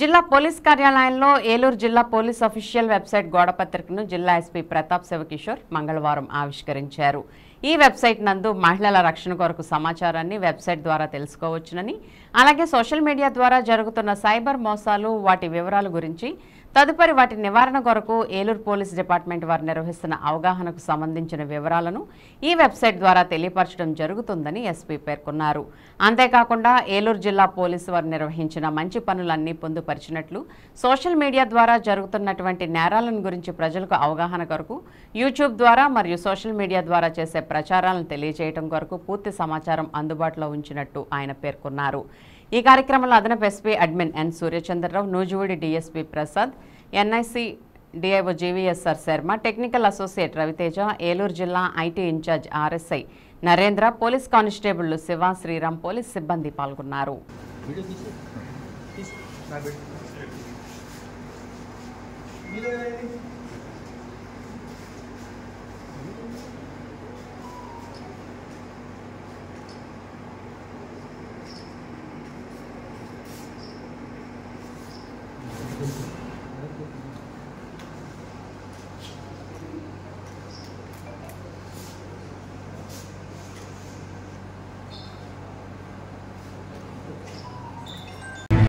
జిల్లా పోలీస్ కార్యాలయంలో ఏలూరు జిల్లా పోలీస్ అఫీషియల్ వెబ్సైట్ గోడపత్రికను జిల్లా ఎస్పీ ప్రతాప్ శివకిషోర్ మంగళవారం ఆవిష్కరించారు ఈ వెబ్సైట్ నందు మహిళల రక్షణ కొరకు సమాచారాన్ని వెబ్సైట్ ద్వారా తెలుసుకోవచ్చునని అలాగే సోషల్ మీడియా ద్వారా జరుగుతున్న సైబర్ మోసాలు వాటి వివరాల గురించి తదుపరి వాటి నివారణ కొరకు ఏలూరు పోలీస్ డిపార్ట్మెంట్ వారు నిర్వహిస్తున్న అవగాహనకు సంబంధించిన వివరాలను ఈ వెబ్సైట్ ద్వారా తెలియపరచడం జరుగుతుందని ఎస్పీ పేర్కొన్నారు అంతేకాకుండా ఏలూరు జిల్లా పోలీసు వారు నిర్వహించిన మంచి పనులన్నీ పొందుపరిచినట్లు సోషల్ మీడియా ద్వారా జరుగుతున్నటువంటి నేరాలను గురించి ప్రజలకు అవగాహన కొరకు యూట్యూబ్ ద్వారా మరియు సోషల్ మీడియా ద్వారా చేసే ప్రచారాలను తెలియజేయడం కొరకు పూర్తి సమాచారం అందుబాటులో ఉంచినట్టు ఆయన పేర్కొన్నారు ఈ కార్యక్రమంలో అదనపు ఎస్పీ అడ్మిన్ ఎన్ సూర్యచంద్రరావు నూజివీడి DSP Prasad NIC DIO GVSR Sharma technical associate Raviteja Eluru జిల్లా IT incharge RSI Narendra police కానిస్టేబుళ్లు శివ శ్రీరామ్ పోలీస్ సిబ్బంది పాల్గొన్నారు మీరు